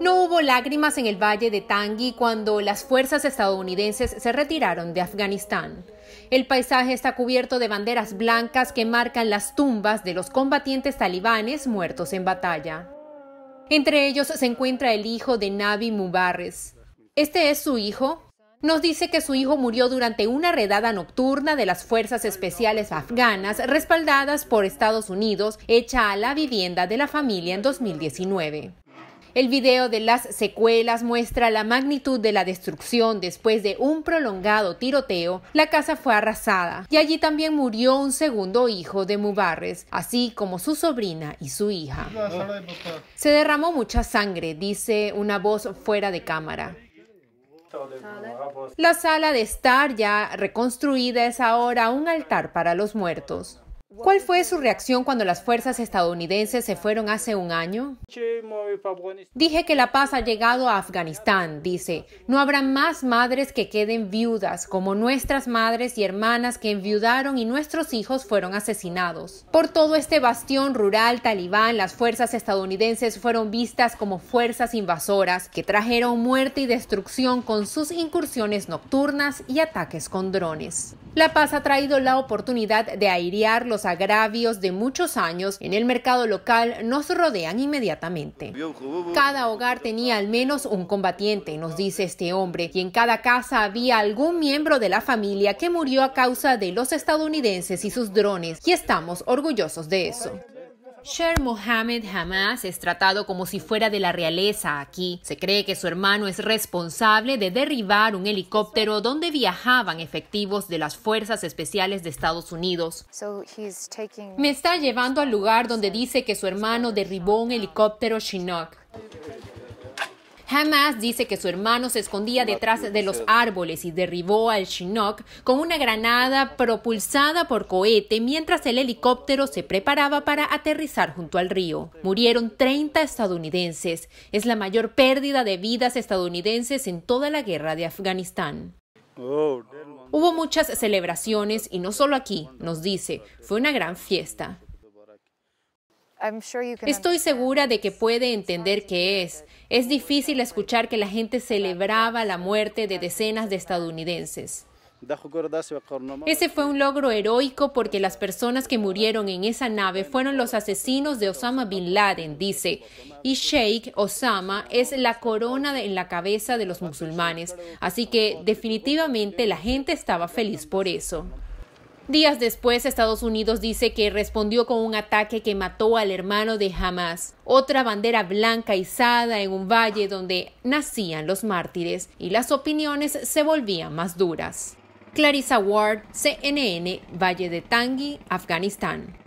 No hubo lágrimas en el valle de Tangi cuando las fuerzas estadounidenses se retiraron de Afganistán. El paisaje está cubierto de banderas blancas que marcan las tumbas de los combatientes talibanes muertos en batalla. Entre ellos se encuentra el hijo de Nabi Mubarres. Este es su hijo, nos dice que su hijo murió durante una redada nocturna de las fuerzas especiales afganas respaldadas por Estados Unidos hecha a la vivienda de la familia en 2019. El video de las secuelas muestra la magnitud de la destrucción después de un prolongado tiroteo. La casa fue arrasada y allí también murió un segundo hijo de Mubarres, así como su sobrina y su hija. Se derramó mucha sangre, dice una voz fuera de cámara. La sala de estar ya reconstruida es ahora un altar para los muertos. ¿Cuál fue su reacción cuando las fuerzas estadounidenses se fueron hace un año? Dije que la paz ha llegado a Afganistán, dice. No habrá más madres que queden viudas, como nuestras madres y hermanas que enviudaron y nuestros hijos fueron asesinados. Por todo este bastión rural talibán, las fuerzas estadounidenses fueron vistas como fuerzas invasoras que trajeron muerte y destrucción con sus incursiones nocturnas y ataques con drones. La paz ha traído la oportunidad de airear los agravios de muchos años en el mercado local, nos rodean inmediatamente. Cada hogar tenía al menos un combatiente, nos dice este hombre, y en cada casa había algún miembro de la familia que murió a causa de los estadounidenses y sus drones, y estamos orgullosos de eso. Sher Mohammed Hamas es tratado como si fuera de la realeza aquí. Se cree que su hermano es responsable de derribar un helicóptero donde viajaban efectivos de las Fuerzas Especiales de Estados Unidos. Me está llevando al lugar donde dice que su hermano derribó un helicóptero Chinook. Hamas dice que su hermano se escondía detrás de los árboles y derribó al Chinook con una granada propulsada por cohete mientras el helicóptero se preparaba para aterrizar junto al río. Murieron 30 estadounidenses. Es la mayor pérdida de vidas estadounidenses en toda la guerra de Afganistán. Oh, Hubo muchas celebraciones y no solo aquí, nos dice, fue una gran fiesta. Estoy segura de que puede entender qué es. Es difícil escuchar que la gente celebraba la muerte de decenas de estadounidenses. Ese fue un logro heroico porque las personas que murieron en esa nave fueron los asesinos de Osama Bin Laden, dice. Y Sheikh Osama es la corona en la cabeza de los musulmanes. Así que definitivamente la gente estaba feliz por eso. Días después, Estados Unidos dice que respondió con un ataque que mató al hermano de Hamas, otra bandera blanca izada en un valle donde nacían los mártires y las opiniones se volvían más duras. Clarissa Ward, CNN, Valle de Tangi, Afganistán.